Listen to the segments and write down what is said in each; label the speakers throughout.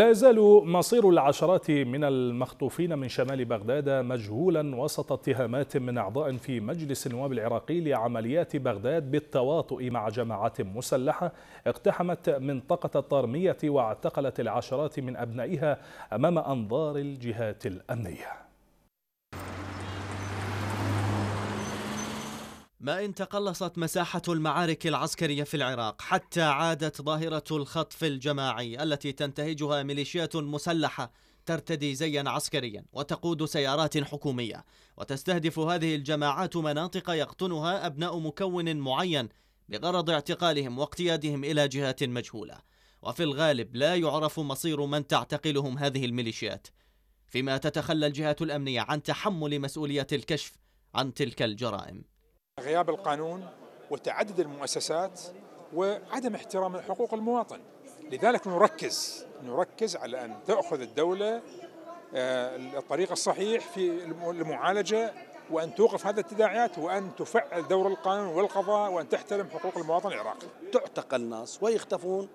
Speaker 1: لا يزال مصير العشرات من المخطوفين من شمال بغداد مجهولا وسط اتهامات من أعضاء في مجلس النواب العراقي لعمليات بغداد بالتواطؤ مع جماعات مسلحة اقتحمت منطقة الطرمية واعتقلت العشرات من أبنائها أمام أنظار الجهات الأمنية
Speaker 2: ما إن تقلصت مساحة المعارك العسكرية في العراق حتى عادت ظاهرة الخطف الجماعي التي تنتهجها ميليشيات مسلحة ترتدي زيا عسكريا وتقود سيارات حكومية وتستهدف هذه الجماعات مناطق يقطنها أبناء مكون معين بغرض اعتقالهم واقتيادهم إلى جهات مجهولة وفي الغالب لا يعرف مصير من تعتقلهم هذه الميليشيات فيما تتخلى الجهات الأمنية عن تحمل مسؤولية الكشف عن تلك الجرائم
Speaker 3: غياب القانون وتعدد المؤسسات وعدم احترام حقوق المواطن لذلك نركز نركز على أن تأخذ الدولة آه، الطريق الصحيح في المعالجة وأن توقف هذه التداعيات وأن تفعل دور القانون والقضاء وأن تحترم حقوق المواطن العراقي تعتقل ناس ويختفون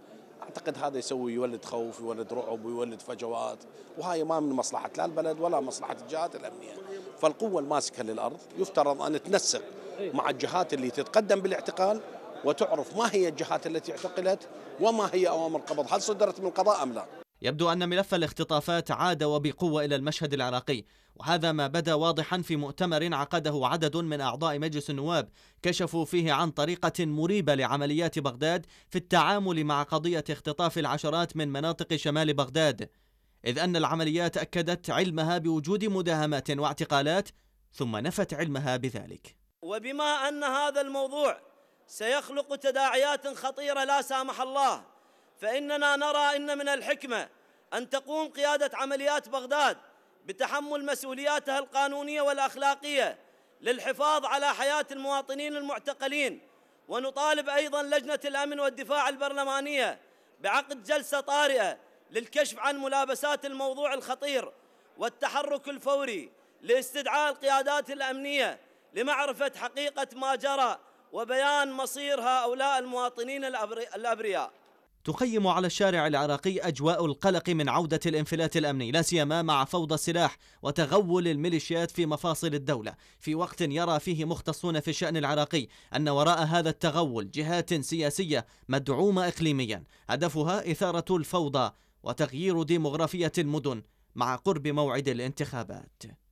Speaker 3: اعتقد هذا يسوي يولد
Speaker 4: خوف يولد رعب ويولد فجوات وهاي ما من مصلحه لا البلد ولا مصلحه الجهات الامنيه فالقوه الماسكه للارض يفترض ان تنسق إيه. مع الجهات اللي تتقدم بالاعتقال وتعرف ما هي الجهات التي اعتقلت وما هي اوامر القبض هل صدرت من القضاء ام لا
Speaker 2: يبدو أن ملف الاختطافات عاد وبقوة إلى المشهد العراقي وهذا ما بدا واضحا في مؤتمر عقده عدد من أعضاء مجلس النواب كشفوا فيه عن طريقة مريبة لعمليات بغداد في التعامل مع قضية اختطاف العشرات من مناطق شمال بغداد إذ أن العمليات أكدت علمها بوجود مداهمات واعتقالات ثم نفت علمها بذلك
Speaker 5: وبما أن هذا الموضوع سيخلق تداعيات خطيرة لا سامح الله فإننا نرى إن من الحكمة أن تقوم قيادة عمليات بغداد بتحمل مسؤولياتها القانونية والأخلاقية للحفاظ على حياة المواطنين المعتقلين ونطالب أيضا لجنة الأمن والدفاع البرلمانية بعقد جلسة طارئة للكشف عن ملابسات الموضوع الخطير والتحرك الفوري لاستدعاء القيادات الأمنية لمعرفة حقيقة ما جرى وبيان مصير هؤلاء المواطنين الأبرياء
Speaker 2: تقيم على الشارع العراقي أجواء القلق من عودة الانفلات الأمني لا سيما مع فوضى السلاح وتغول الميليشيات في مفاصل الدولة في وقت يرى فيه مختصون في الشأن العراقي أن وراء هذا التغول جهات سياسية مدعومة إقليميا هدفها إثارة الفوضى وتغيير ديمغرافية المدن مع قرب موعد الانتخابات